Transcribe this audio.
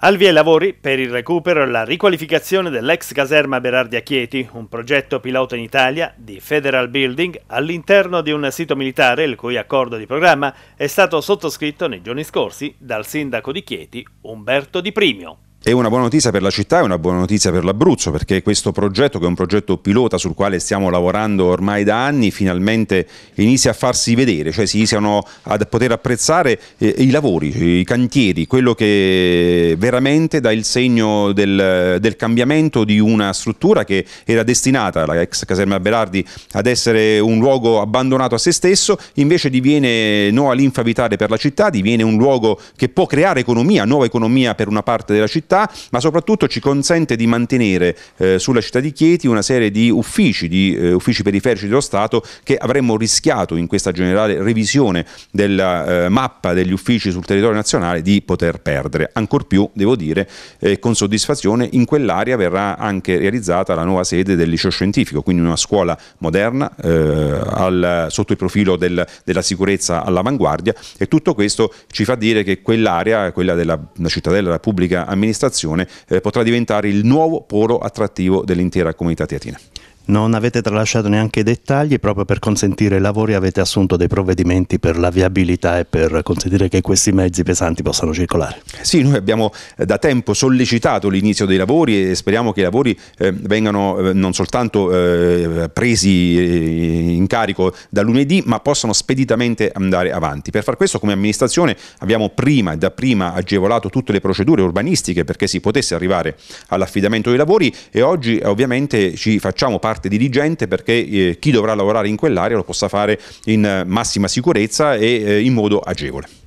Al via i lavori per il recupero e la riqualificazione dell'ex caserma Berardi a Chieti, un progetto pilota in Italia di Federal Building all'interno di un sito militare il cui accordo di programma è stato sottoscritto nei giorni scorsi dal sindaco di Chieti Umberto Di Primio. È una buona notizia per la città e una buona notizia per l'Abruzzo perché questo progetto, che è un progetto pilota sul quale stiamo lavorando ormai da anni, finalmente inizia a farsi vedere, cioè si iniziano a poter apprezzare eh, i lavori, i cantieri, quello che veramente dà il segno del, del cambiamento di una struttura che era destinata, la ex caserma Berardi, ad essere un luogo abbandonato a se stesso, invece diviene nuova linfa vitale per la città, diviene un luogo che può creare economia, nuova economia per una parte della città città, ma soprattutto ci consente di mantenere eh, sulla città di Chieti una serie di uffici, di eh, uffici periferici dello Stato che avremmo rischiato in questa generale revisione della eh, mappa degli uffici sul territorio nazionale di poter perdere. Ancor più, devo dire, eh, con soddisfazione, in quell'area verrà anche realizzata la nuova sede del liceo scientifico, quindi una scuola moderna eh, al, sotto il profilo del, della sicurezza all'avanguardia e tutto questo ci fa dire che quell'area, quella della cittadella della pubblica amministrazione, amministrazione eh, potrà diventare il nuovo polo attrattivo dell'intera comunità teatina. Non avete tralasciato neanche i dettagli, proprio per consentire i lavori avete assunto dei provvedimenti per la viabilità e per consentire che questi mezzi pesanti possano circolare. Sì, noi abbiamo eh, da tempo sollecitato l'inizio dei lavori e speriamo che i lavori eh, vengano eh, non soltanto eh, presi eh, in carico da lunedì, ma possano speditamente andare avanti. Per far questo come amministrazione abbiamo prima e da prima agevolato tutte le procedure urbanistiche perché si potesse arrivare all'affidamento dei lavori e oggi ovviamente ci facciamo parte parte dirigente perché eh, chi dovrà lavorare in quell'area lo possa fare in eh, massima sicurezza e eh, in modo agevole.